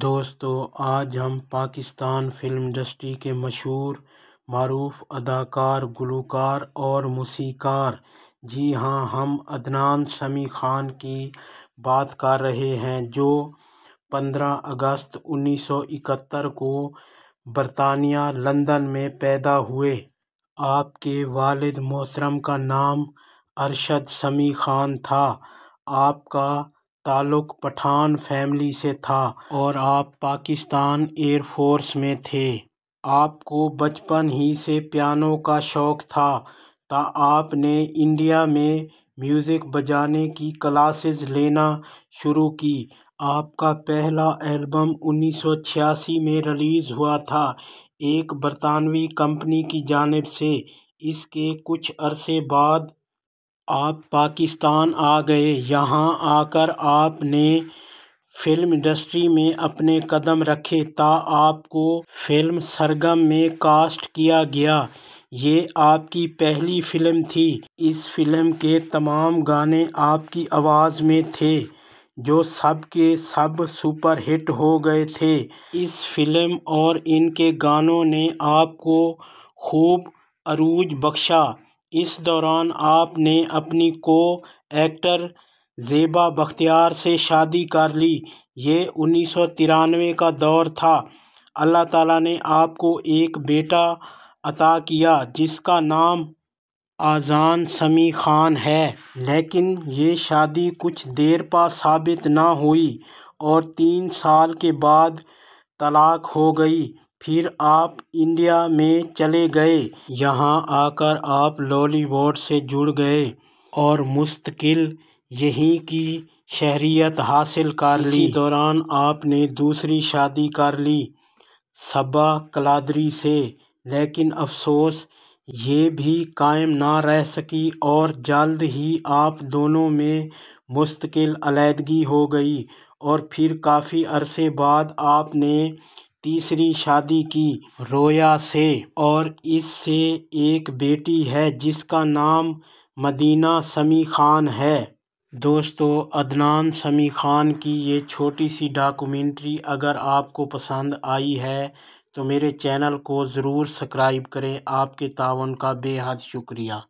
दोस्तों आज हम पाकिस्तान फ़िल्म इंडस्ट्री के मशहूर मरूफ अदाकार गुलकार और मौसीकार जी हाँ हम अदनान शमी ख़ान की बात कर रहे हैं जो 15 अगस्त 1971 को बरतानिया लंदन में पैदा हुए आपके वालिद मोहरम का नाम अरशद शमी ख़ान था आपका ताल्लुक़ पठान फैमिली से था और आप पाकिस्तान एयरफोर्स में थे आपको बचपन ही से पियानो का शौक़ था ता आपने इंडिया में म्यूज़िक बजाने की क्लासेस लेना शुरू की आपका पहला एल्बम 1986 में रिलीज़ हुआ था एक बरतानवी कंपनी की जानब से इसके कुछ अरसे बाद आप पाकिस्तान आ गए यहाँ आकर आपने फ़िल्म इंडस्ट्री में अपने कदम रखे ता आपको फ़िल्म सरगम में कास्ट किया गया ये आपकी पहली फ़िल्म थी इस फ़िल्म के तमाम गाने आपकी आवाज़ में थे जो सब के सब सुपर हिट हो गए थे इस फिल्म और इनके गानों ने आपको खूब अरूज बख्शा इस दौरान आपने अपनी को एक्टर ज़ेबा बख्तियार से शादी कर ली ये उन्नीस सौ तिरानवे का दौर था अल्लाह ताला ने आपको एक बेटा अता किया जिसका नाम आज़ान समी ख़ान है लेकिन ये शादी कुछ देर पा साबित ना हुई और तीन साल के बाद तलाक हो गई फिर आप इंडिया में चले गए यहाँ आकर आप लॉलीवुड से जुड़ गए और मुस्तकिल यहीं की शहरियत हासिल कर ली दौरान आपने दूसरी शादी कर ली सबा कलादरी से लेकिन अफसोस ये भी कायम ना रह सकी और जल्द ही आप दोनों में मुस्तकिल अलीदगी हो गई और फिर काफ़ी अरसे बाद आपने तीसरी शादी की रोया से और इससे एक बेटी है जिसका नाम मदीना समी ख़ान है दोस्तों अदनान शमी ख़ान की ये छोटी सी डॉक्यूमेंट्री अगर आपको पसंद आई है तो मेरे चैनल को ज़रूर सब्सक्राइब करें आपके तावन का बेहद शुक्रिया